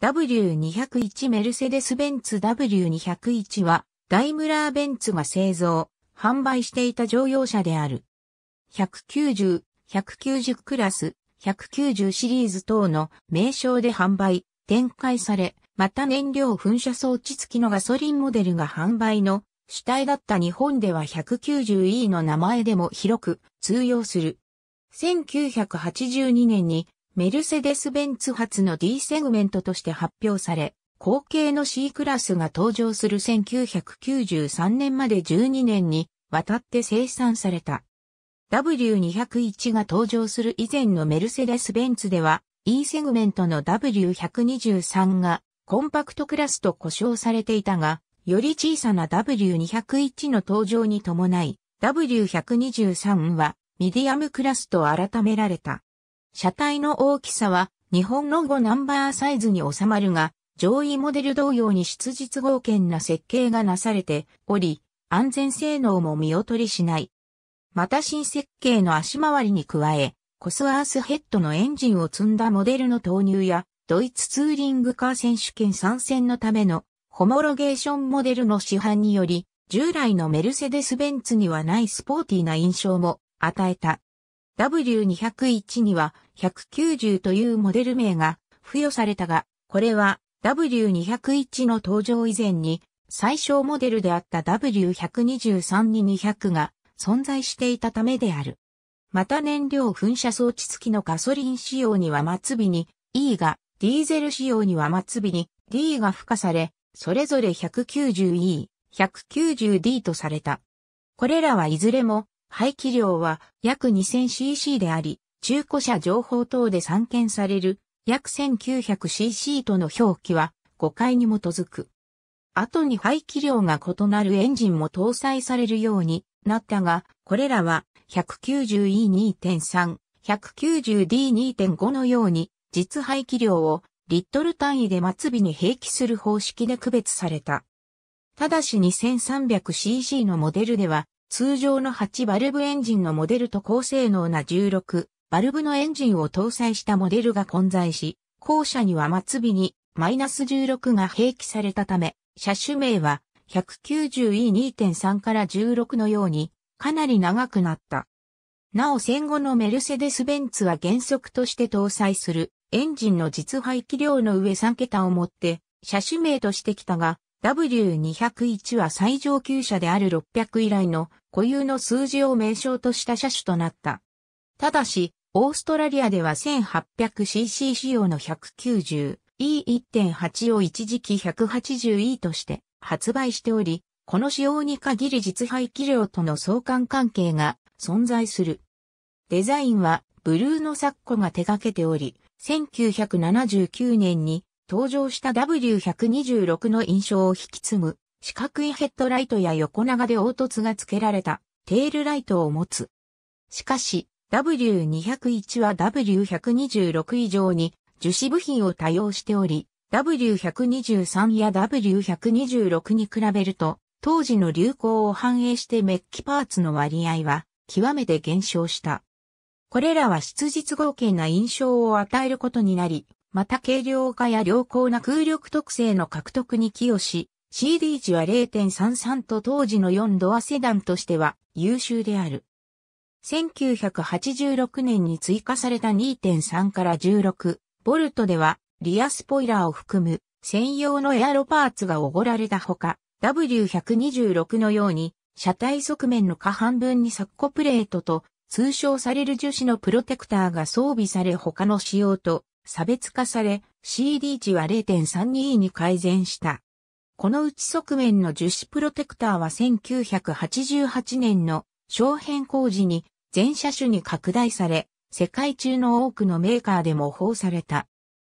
W201 メルセデス・ベンツ W201 は、ダイムラー・ベンツが製造、販売していた乗用車である。190、190クラス、190シリーズ等の名称で販売、展開され、また燃料噴射装置付きのガソリンモデルが販売の主体だった日本では 190E の名前でも広く通用する。1982年にメルセデス・ベンツ発の D セグメントとして発表され、後継の C クラスが登場する1993年まで12年にわたって生産された。W201 が登場する以前のメルセデス・ベンツでは E セグメントの W123 がコンパクトクラスと呼称されていたが、より小さな W201 の登場に伴い W123 はミディアムクラスと改められた。車体の大きさは日本の5ナンバーサイズに収まるが、上位モデル同様に質実合憲な設計がなされており、安全性能も見劣りしない。また新設計の足回りに加え、コスアースヘッドのエンジンを積んだモデルの投入や、ドイツツーリングカー選手権参戦のためのホモロゲーションモデルの市販により、従来のメルセデス・ベンツにはないスポーティーな印象も与えた。W201 には190というモデル名が付与されたが、これは W201 の登場以前に最小モデルであった W123 に200が存在していたためである。また燃料噴射装置付きのガソリン仕様には末尾に E が、ディーゼル仕様には末尾に D が付加され、それぞれ 190E、190D とされた。これらはいずれも排気量は約 2000cc であり、中古車情報等で散見される約 1900cc との表記は誤解に基づく。後に排気量が異なるエンジンも搭載されるようになったが、これらは 190E2.3、190D2.5 のように実排気量をリットル単位で末尾に平気する方式で区別された。ただし 2300cc のモデルでは通常の8バルブエンジンのモデルと高性能な16バルブのエンジンを搭載したモデルが混在し、後者には末尾にマイナス16が併記されたため、車種名は 190E2.3 から16のようにかなり長くなった。なお戦後のメルセデス・ベンツは原則として搭載するエンジンの実排気量の上3桁をもって車種名としてきたが、W201 は最上級車である600以来の固有の数字を名称とした車種となった。ただし、オーストラリアでは 1800cc 仕様の 190E1.8 を一時期 180E として発売しており、この仕様に限り実排気量との相関関係が存在する。デザインはブルーノ・サッコが手掛けており、1979年に登場した W126 の印象を引き継ぐ、四角いヘッドライトや横長で凹凸が付けられたテールライトを持つ。しかし、W201 は W126 以上に樹脂部品を多用しており、W123 や W126 に比べると、当時の流行を反映してメッキパーツの割合は極めて減少した。これらは質実合計な印象を与えることになり、また軽量化や良好な空力特性の獲得に寄与し、CD 値は0.33と当時の4ドアセダンとしては優秀である。1986年に追加された2.3から16ボルトではリアスポイラーを含む専用のエアロパーツがおごられたほか、W126 のように車体側面の下半分にサッコプレートと通称される樹脂のプロテクターが装備され他の仕様と差別化され、CD 値は0.32に改善した。この内側面の樹脂プロテクターは1988年の小変工事に全車種に拡大され、世界中の多くのメーカーで模倣された。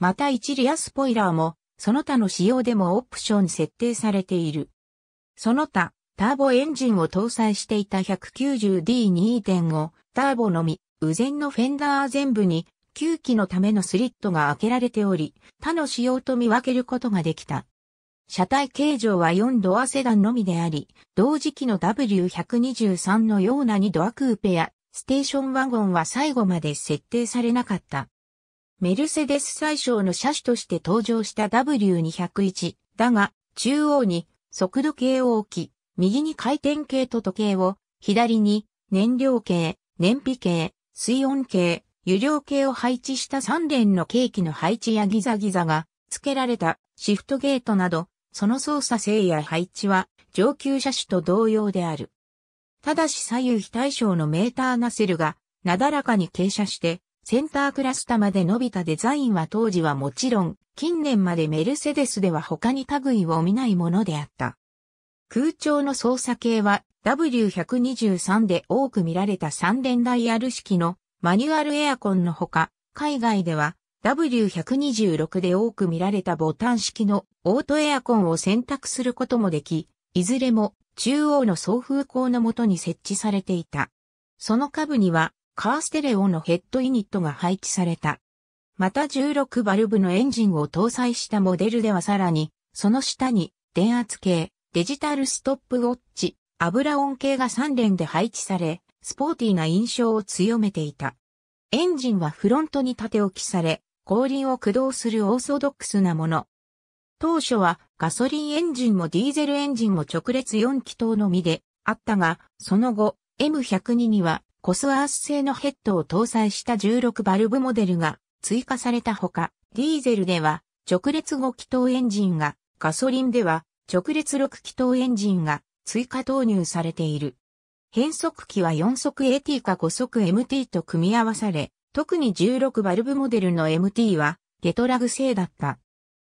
また一リアスポイラーも、その他の仕様でもオプション設定されている。その他、ターボエンジンを搭載していた 190D2.5 ターボのみ、右前のフェンダー全部に吸気のためのスリットが開けられており、他の仕様と見分けることができた。車体形状は4ドアセダンのみであり、同時期の W123 のような2ドアクーペやステーションワゴンは最後まで設定されなかった。メルセデス最小の車種として登場した W201 だが、中央に速度計を置き、右に回転計と時計を、左に燃料計、燃費計、水温計、油量計を配置した3連のケーキの配置やギザギザが付けられたシフトゲートなど、その操作性や配置は上級車種と同様である。ただし左右非対称のメーターナセルがなだらかに傾斜してセンタークラスタまで伸びたデザインは当時はもちろん近年までメルセデスでは他に類を見ないものであった。空調の操作系は W123 で多く見られた3連ダイヤル式のマニュアルエアコンのほか、海外では W126 で多く見られたボタン式のオートエアコンを選択することもでき、いずれも中央の送風口の下に設置されていた。その下部にはカーステレオのヘッドユニットが配置された。また16バルブのエンジンを搭載したモデルではさらに、その下に電圧計、デジタルストップウォッチ、油温計が3連で配置され、スポーティーな印象を強めていた。エンジンはフロントに縦置きされ、後輪を駆動するオーソドックスなもの。当初はガソリンエンジンもディーゼルエンジンも直列4気筒のみであったが、その後 M102 にはコスアース製のヘッドを搭載した16バルブモデルが追加されたほか、ディーゼルでは直列5気筒エンジンが、ガソリンでは直列6気筒エンジンが追加投入されている。変速機は4速 AT か5速 MT と組み合わされ、特に16バルブモデルの MT はゲトラグ製だった。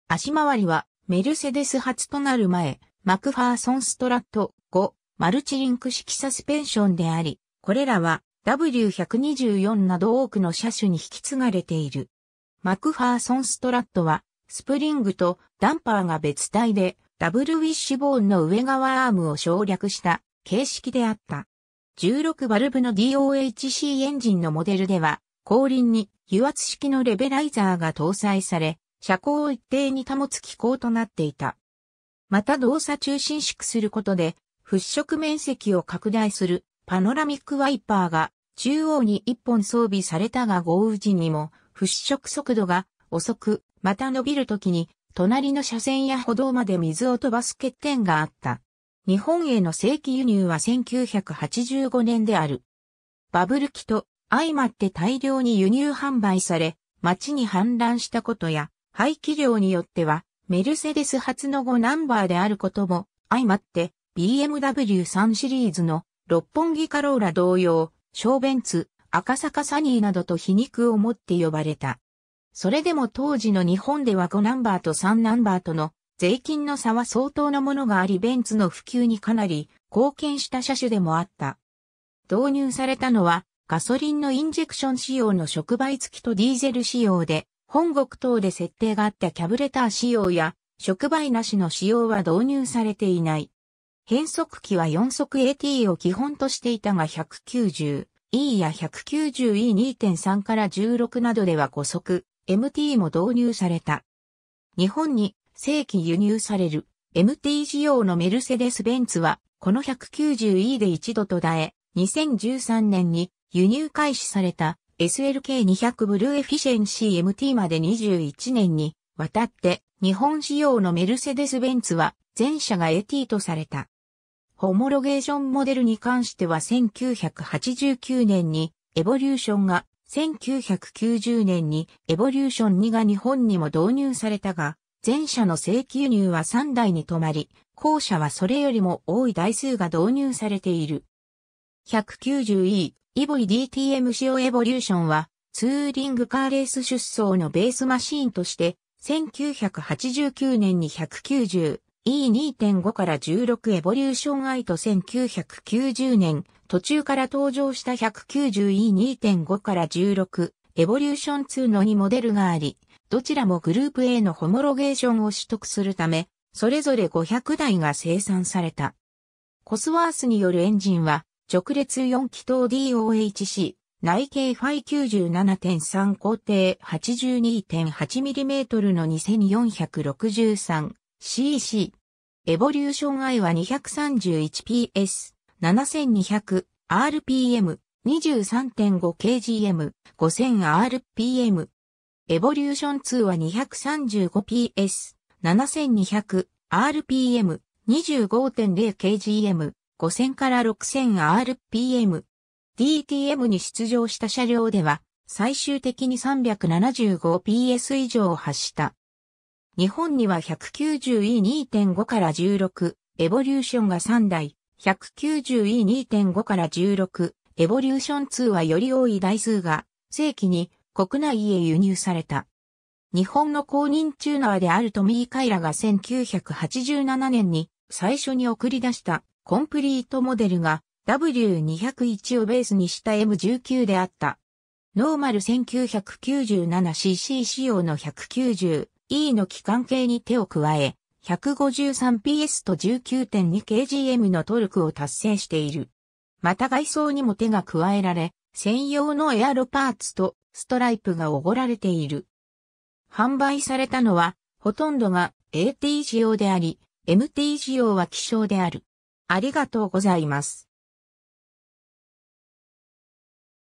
足回りはメルセデス初となる前、マクファーソンストラット5マルチリンク式サスペンションであり、これらは W124 など多くの車種に引き継がれている。マクファーソンストラットはスプリングとダンパーが別体でダブルウィッシュボーンの上側アームを省略した形式であった。16バルブの DOHC エンジンのモデルでは、後輪に油圧式のレベライザーが搭載され、車高を一定に保つ機構となっていた。また動作中伸縮することで、払拭面積を拡大するパノラミックワイパーが中央に1本装備されたが豪雨時にも払拭速度が遅く、また伸びる時に隣の車線や歩道まで水を飛ばす欠点があった。日本への正規輸入は1985年である。バブル期と相まって大量に輸入販売され、街に氾濫したことや、廃棄量によっては、メルセデス初の5ナンバーであることも、相まって、BMW3 シリーズの、六本木カローラ同様、小ベンツ、赤坂サニーなどと皮肉を持って呼ばれた。それでも当時の日本では5ナンバーと3ナンバーとの税金の差は相当のものがありベンツの普及にかなり貢献した車種でもあった。導入されたのはガソリンのインジェクション仕様の触媒付きとディーゼル仕様で、本国等で設定があったキャブレター仕様や触媒なしの仕様は導入されていない。変速機は4速 AT を基本としていたが 190E や 190E2.3 から16などでは5速 MT も導入された。日本に正規輸入される MT 仕様のメルセデス・ベンツは、この 190E で一度途絶え、2013年に輸入開始された SLK200 ブルーエフィシェンシー MT まで21年に渡って日本仕様のメルセデス・ベンツは前者が AT とされた。ホモロゲーションモデルに関しては1989年にエボリューションが1990年にエボリューション2が日本にも導入されたが、前者の正規輸入は3台に止まり、後者はそれよりも多い台数が導入されている。190E、イボイ DTM 仕様エボリューションは、ツーリングカーレース出走のベースマシーンとして、1989年に 190E2.5 から16エボリューション I と1990年、途中から登場した 190E2.5 から16エボリューション2の2モデルがあり、どちらもグループ A のホモロゲーションを取得するため、それぞれ500台が生産された。コスワースによるエンジンは、直列4気筒 DOHC、内径イ9 7 3工程 82.8mm の 2463cc。エボリューション I は 231PS、7200RPM、23.5kgm、5000RPM、エボリューション2は 235PS、7200、RPM、25.0kgm、5000から 6000rpm。DTM に出場した車両では、最終的に 375PS 以上を発した。日本には 190E2.5 から16、エボリューションが3台、190E2.5 から16、エボリューション2はより多い台数が、正規に国内へ輸入された。日本の公認チューナーであるトミー・カイラが1987年に最初に送り出したコンプリートモデルが W201 をベースにした M19 であった。ノーマル 1997cc 仕様の 190E の機関系に手を加え、153PS と 19.2kgm のトルクを達成している。また外装にも手が加えられ、専用のエアロパーツとストライプがおごられている。販売されたのは、ほとんどが AT 仕様であり、MT 仕様は希少である。ありがとうございます。